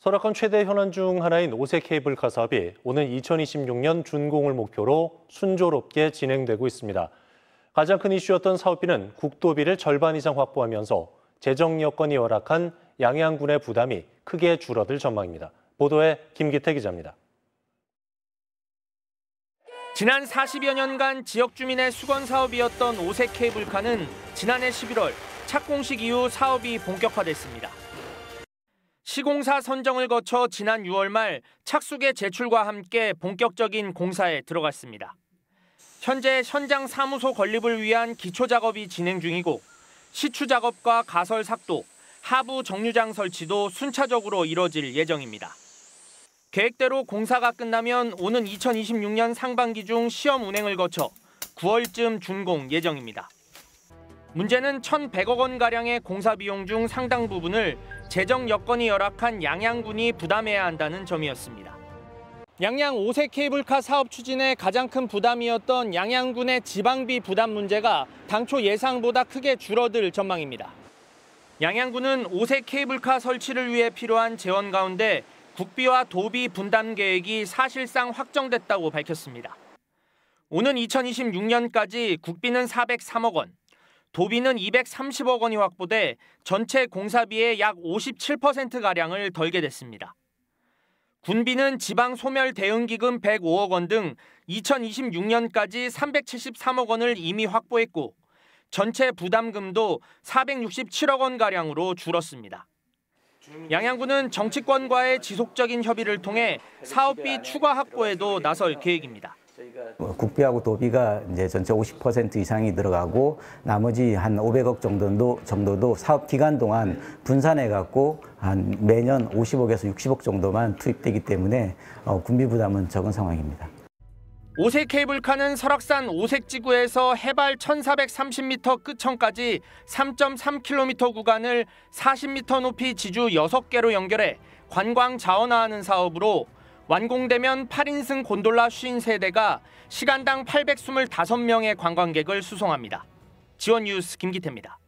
설악권 최대 현안 중 하나인 오색 케이블 카사업이 오는 2026년 준공을 목표로 순조롭게 진행되고 있습니다. 가장 큰 이슈였던 사업비는 국도비를 절반 이상 확보하면서 재정 여건이 열악한 양양군의 부담이 크게 줄어들 전망입니다. 보도에 김기태 기자입니다. 지난 40여 년간 지역 주민의 수건 사업이었던 오색 케이블카는 지난해 11월 착공식 이후 사업이 본격화됐습니다. 시공사 선정을 거쳐 지난 6월 말 착수계 제출과 함께 본격적인 공사에 들어갔습니다. 현재 현장 사무소 건립을 위한 기초 작업이 진행 중이고 시추 작업과 가설 삭도, 하부 정류장 설치도 순차적으로 이뤄질 예정입니다. 계획대로 공사가 끝나면 오는 2026년 상반기 중 시험 운행을 거쳐 9월쯤 준공 예정입니다. 문제는 1,100억 원가량의 공사 비용 중 상당 부분을 재정 여건이 열악한 양양군이 부담해야 한다는 점이었습니다. 양양 5세 케이블카 사업 추진의 가장 큰 부담이었던 양양군의 지방비 부담 문제가 당초 예상보다 크게 줄어들 전망입니다. 양양군은 5세 케이블카 설치를 위해 필요한 재원 가운데 국비와 도비 분담 계획이 사실상 확정됐다고 밝혔습니다. 오는 2026년까지 국비는 403억 원, 도비는 230억 원이 확보돼 전체 공사비의 약 57%가량을 덜게 됐습니다. 군비는 지방 소멸 대응 기금 105억 원 등 2026년까지 373억 원을 이미 확보했고 전체 부담금도 467억 원 가량으로 줄었습니다. 양양군은 정치권과의 지속적인 협의를 통해 사업비 추가 확보에도 나설 계획입니다. 뭐 국비하고 도비가 이제 전체 50% 이상이 들어가고 나머지 한 500억 정도도 정도도 사업 기간 동안 분산해 갖고 한 매년 50억에서 60억 정도만 투입되기 때문에 어, 군비 부담은 적은 상황입니다. 오색 케이블카는 설악산 오색지구에서 해발 1,430m 끝천까지 3.3km 구간을 40m 높이 지주 6개로 연결해 관광 자원화하는 사업으로 완공되면 8인승 곤돌라 53대가 시간당 825명의 관광객을 수송합니다. 지원 뉴스 김기태입니다.